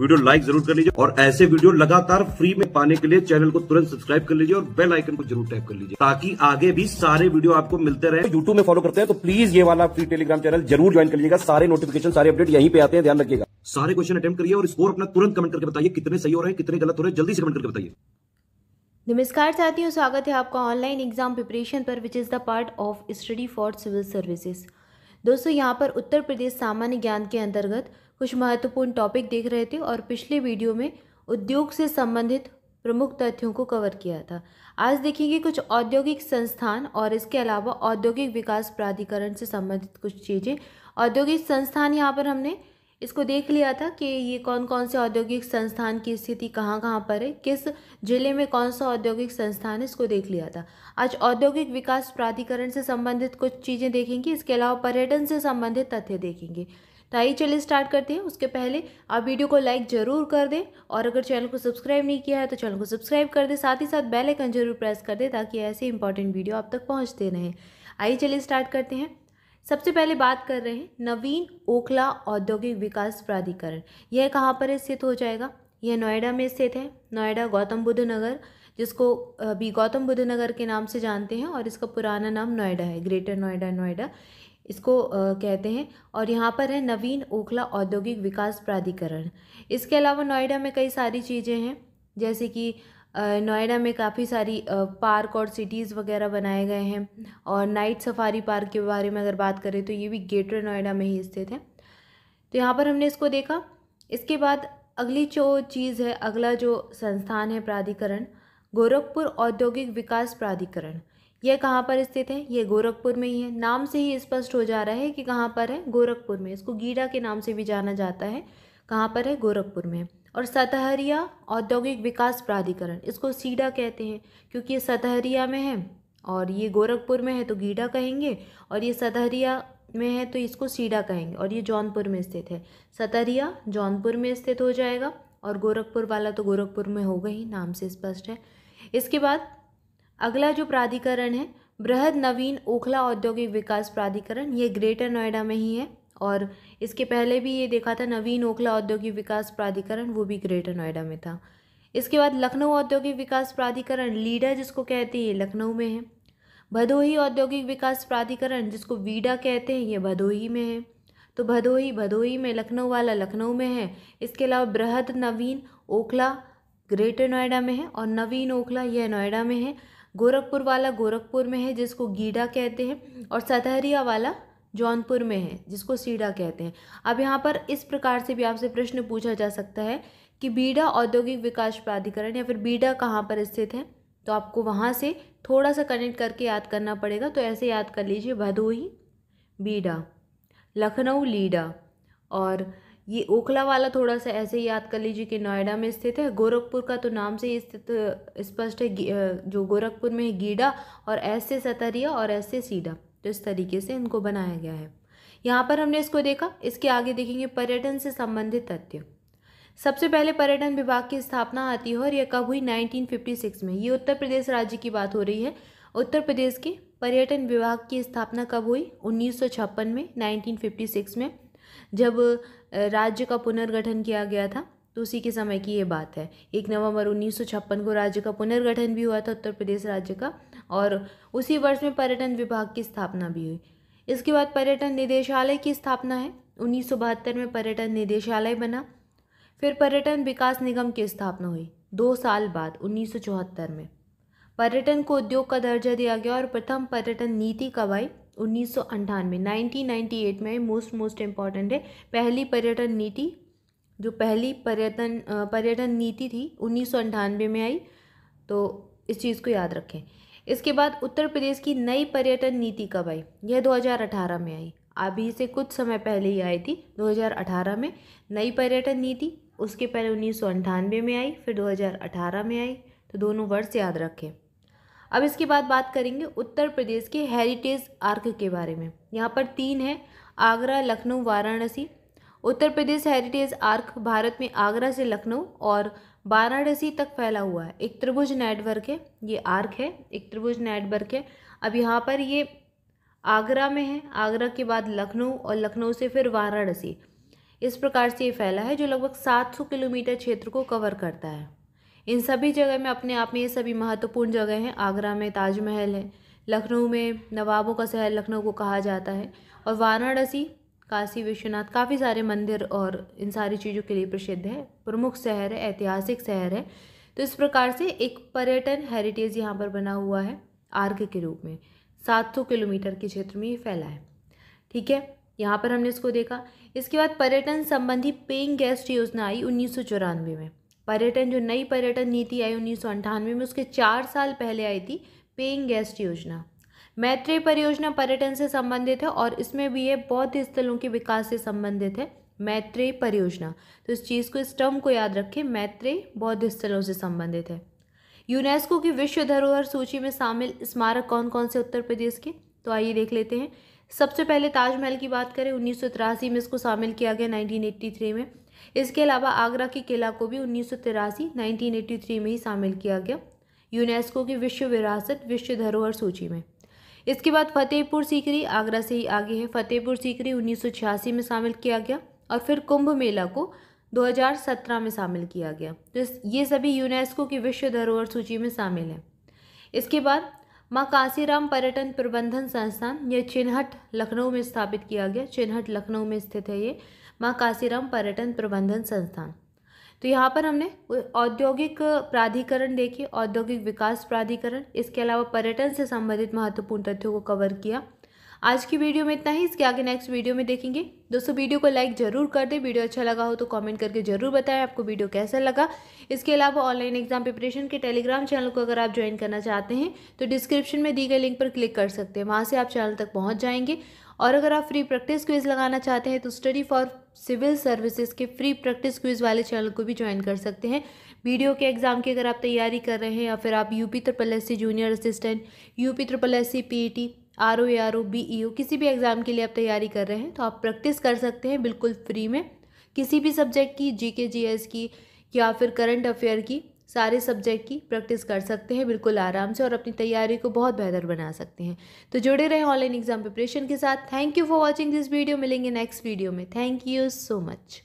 video like जरूर कर लीजिए और ऐसे वीडियो लगातार फ्री में पाने के लिए चैनल को तुरंत सब्सक्राइब कर लीजिए और बेल आइकन को जरूर टैप कर लीजिए ताकि आगे भी सारे वीडियो आपको मिलते रहे यूट्यूब में फॉलो करते हैं तो प्लीज ये वाला फ्री टेलीग्राम चैनल जरूर ज्वाइन कर लीजिएगा सारे नोटिफिकेशन सारे अपडेट यहीं पे आते हैं ध्यान रखिएगा सारे क्वेश्चन अटेम्प्ट करिए और स्कोर अपना तुरंत कमेंट करके बताइए कितने सही हो रहे हैं कितने गलत हो रहे हैं जल्दी से कमेंट करके बताइए नमस्कार साथियों स्वागत है आपका ऑनलाइन एग्जाम प्रिपरेशन पर which is the part of study for civil services दोस्तों यहाँ पर उत्तर प्रदेश सामान्य ज्ञान के अंतर्गत कुछ महत्वपूर्ण टॉपिक देख रहे थे और पिछले वीडियो में उद्योग से संबंधित प्रमुख तथ्यों को कवर किया था आज देखेंगे कुछ औद्योगिक संस्थान और इसके अलावा औद्योगिक विकास प्राधिकरण से संबंधित कुछ चीज़ें औद्योगिक संस्थान यहाँ पर हमने इसको देख लिया था कि ये कौन कौन से औद्योगिक संस्थान की स्थिति कहाँ कहाँ पर है किस जिले में कौन सा औद्योगिक संस्थान है इसको देख लिया था आज औद्योगिक विकास प्राधिकरण से संबंधित कुछ चीज़ें देखेंगे इसके अलावा पर्यटन से संबंधित तथ्य देखेंगे तो आइए चलिए स्टार्ट करते हैं उसके पहले आप वीडियो को लाइक ज़रूर कर दें और अगर चैनल को सब्सक्राइब नहीं किया है तो चैनल को सब्सक्राइब कर दें साथ ही साथ बेल आइकन जरूर प्रेस कर दें ताकि ऐसे इंपॉर्टेंट वीडियो आप तक पहुँचते रहें आइए चलिए स्टार्ट करते हैं सबसे पहले बात कर रहे हैं नवीन ओखला औद्योगिक विकास प्राधिकरण यह कहाँ पर स्थित हो जाएगा यह नोएडा में स्थित है नोएडा गौतम बुद्ध नगर जिसको अभी गौतम बुद्ध नगर के नाम से जानते हैं और इसका पुराना नाम नोएडा है ग्रेटर नोएडा नोएडा इसको कहते हैं और यहाँ पर है नवीन ओखला औद्योगिक विकास प्राधिकरण इसके अलावा नोएडा में कई सारी चीज़ें हैं जैसे कि नोएडा में काफ़ी सारी पार्क और सिटीज़ वगैरह बनाए गए हैं और नाइट सफारी पार्क के बारे में अगर बात करें तो ये भी ग्रेटर नोएडा में ही स्थित है तो यहाँ पर हमने इसको देखा इसके बाद अगली जो चीज़ है अगला जो संस्थान है प्राधिकरण गोरखपुर औद्योगिक विकास प्राधिकरण यह कहाँ पर स्थित है यह गोरखपुर में ही है नाम से ही स्पष्ट हो जा रहा है कि कहाँ पर है गोरखपुर में इसको गीडा के नाम से भी जाना जाता है कहाँ पर है गोरखपुर में और सतहरिया औद्योगिक विकास प्राधिकरण इसको सीडा कहते हैं क्योंकि ये सतहरिया में है और ये गोरखपुर में है तो गीडा कहेंगे और ये सतहरिया में है तो इसको सीडा कहेंगे और ये जौनपुर में स्थित है सतहरिया जौनपुर में स्थित हो जाएगा और गोरखपुर वाला तो गोरखपुर में होगा ही नाम से स्पष्ट है इसके बाद अगला जो प्राधिकरण है बृहद नवीन ओखला औद्योगिक विकास प्राधिकरण ये ग्रेटर नोएडा में ही है और इसके पहले भी ये देखा था नवीन ओखला औद्योगिक विकास प्राधिकरण वो भी ग्रेटर नोएडा में था इसके बाद लखनऊ औद्योगिक विकास प्राधिकरण लीडा जिसको कहते हैं लखनऊ में है भदोही औद्योगिक विकास प्राधिकरण जिसको वीडा कहते हैं ये भदोही में है तो भदोही भदोही में लखनऊ वाला लखनऊ में है इसके अलावा बृहद नवीन ओखला ग्रेटर नोएडा में है और नवीन ओखला यह नोएडा में है गोरखपुर वाला गोरखपुर में है जिसको गीडा कहते हैं और सतहरिया वाला जौनपुर में है जिसको सीडा कहते हैं अब यहाँ पर इस प्रकार से भी आपसे प्रश्न पूछा जा सकता है कि बीडा औद्योगिक विकास प्राधिकरण या फिर बीडा कहाँ पर स्थित है तो आपको वहाँ से थोड़ा सा कनेक्ट करके याद करना पड़ेगा तो ऐसे याद कर लीजिए भदोही बीडा लखनऊ लीडा और ये ओखला वाला थोड़ा सा ऐसे याद कर लीजिए कि नोएडा में स्थित है गोरखपुर का तो नाम से स्थित स्पष्ट है जो गोरखपुर में है गीडा और ऐसे सतरिया और ऐसे सीडा जिस तरीके से इनको बनाया गया है यहाँ पर हमने इसको देखा इसके आगे देखेंगे पर्यटन से संबंधित तथ्य सबसे पहले पर्यटन विभाग की स्थापना आती है और यह कब हुई 1956 में ये उत्तर प्रदेश राज्य की बात हो रही है उत्तर प्रदेश के पर्यटन विभाग की स्थापना कब हुई उन्नीस में 1956 में जब राज्य का पुनर्गठन किया गया था तो उसी के समय की ये बात है एक नवंबर उन्नीस को राज्य का पुनर्गठन भी हुआ था उत्तर प्रदेश राज्य का और उसी वर्ष में पर्यटन विभाग की स्थापना भी हुई इसके बाद पर्यटन निदेशालय की स्थापना है उन्नीस में पर्यटन निदेशालय बना फिर पर्यटन विकास निगम की स्थापना हुई दो साल बाद उन्नीस में पर्यटन को उद्योग का दर्जा दिया गया और प्रथम पर्यटन नीति कब आई उन्नीस सौ अंठानवे में आई मोस्ट मोस्ट इम्पॉर्टेंट है पहली पर्यटन नीति जो पहली पर्यटन पर्यटन नीति थी उन्नीस में आई तो इस चीज़ को याद रखें इसके बाद उत्तर प्रदेश की नई पर्यटन नीति कब आई यह 2018 में आई अभी से कुछ समय पहले ही आई थी 2018 में नई पर्यटन नीति उसके पहले उन्नीस में आई फिर 2018 में आई तो दोनों वर्ष याद रखें अब इसके बाद बात करेंगे उत्तर प्रदेश के हेरिटेज आर्क के बारे में यहाँ पर तीन हैं आगरा लखनऊ वाराणसी उत्तर प्रदेश हेरिटेज आर्क भारत में आगरा से लखनऊ और वाराणसी तक फैला हुआ है एक त्रिभुज नेटवर्क है ये आर्क है एक त्रिभुज नेटवर्क है अब यहाँ पर ये आगरा में है आगरा के बाद लखनऊ और लखनऊ से फिर वाराणसी इस प्रकार से ये फैला है जो लगभग 700 किलोमीटर क्षेत्र को कवर करता है इन सभी जगह में अपने आप में ये सभी महत्वपूर्ण जगह हैं आगरा में ताजमहल है लखनऊ में नवाबों का शहर लखनऊ को कहा जाता है और वाराणसी काशी विश्वनाथ काफ़ी सारे मंदिर और इन सारी चीज़ों के लिए प्रसिद्ध है प्रमुख शहर है ऐतिहासिक शहर है तो इस प्रकार से एक पर्यटन हेरिटेज यहाँ पर बना हुआ है आर्क के रूप में 700 किलोमीटर के क्षेत्र में ये फैला है ठीक है यहाँ पर हमने इसको देखा इसके बाद पर्यटन संबंधी पेइंग गेस्ट योजना आई उन्नीस में पर्यटन जो नई पर्यटन नीति आई उन्नीस में उसके चार साल पहले आई थी पेइंग गेस्ट योजना मैत्री परियोजना पर्यटन से संबंधित है और इसमें भी ये बौद्ध स्थलों के विकास से संबंधित है मैत्रेय परियोजना तो इस चीज़ को इस टर्म को याद रखें मैत्रेय बौद्ध स्थलों से संबंधित है यूनेस्को की विश्व धरोहर सूची में शामिल स्मारक कौन कौन से उत्तर प्रदेश के तो आइए देख लेते हैं सबसे पहले ताजमहल की बात करें उन्नीस में इसको शामिल किया गया नाइनटीन में इसके अलावा आगरा के किला को भी उन्नीस 1983 में ही शामिल किया गया यूनेस्को की विश्व विरासत विश्व धरोहर सूची में इसके बाद फतेहपुर सीकरी आगरा से ही आगे है फतेहपुर सीकरी उन्नीस में शामिल किया गया और फिर कुंभ मेला को 2017 में शामिल किया गया तो ये सभी यूनेस्को की विश्व धरोहर सूची में शामिल हैं इसके बाद माँ काशीराम पर्यटन प्रबंधन संस्थान यह चिन्हट लखनऊ में स्थापित किया गया चिन्हट लखनऊ में स्थित है ये माँ काशीराम पर्यटन प्रबंधन संस्थान तो यहाँ पर हमने औद्योगिक प्राधिकरण देखे औद्योगिक विकास प्राधिकरण इसके अलावा पर्यटन से संबंधित महत्वपूर्ण तथ्यों को कवर किया आज की वीडियो में इतना ही इसके आगे नेक्स्ट वीडियो में देखेंगे दोस्तों वीडियो को लाइक जरूर कर दें वीडियो अच्छा लगा हो तो कमेंट करके जरूर बताएं आपको वीडियो कैसा लगा इसके अलावा ऑनलाइन एग्जाम प्रिपरेशन के टेलीग्राम चैनल को अगर आप ज्वाइन करना चाहते हैं तो डिस्क्रिप्शन में दी गई लिंक पर क्लिक कर सकते हैं वहाँ से आप चैनल तक पहुँच जाएंगे और अगर आप फ्री प्रैक्टिस क्विज लगाना चाहते हैं तो स्टडी फॉर सिविल सर्विसेज के फ्री प्रैक्टिस क्विज वाले चैनल को भी ज्वाइन कर सकते हैं वीडियो के एग्ज़ाम की अगर आप तैयारी कर रहे हैं या फिर आप UP triple S C junior assistant UP triple S S C P E T R O R O B E किसी भी एग्ज़ाम के लिए आप तैयारी कर रहे हैं तो आप प्रैक्टिस कर सकते हैं बिल्कुल फ्री में किसी भी सब्जेक्ट की जी के जी एस की या फिर करंट अफेयर की सारे सब्जेक्ट की प्रैक्टिस कर सकते हैं बिल्कुल आराम से और अपनी तैयारी को बहुत बेहतर बना सकते हैं तो जुड़े रहें ऑनलाइन एग्जाम प्रिपरेशन के साथ thank you for watching this video मिलेंगे नेक्स्ट वीडियो में थैंक यू सो मच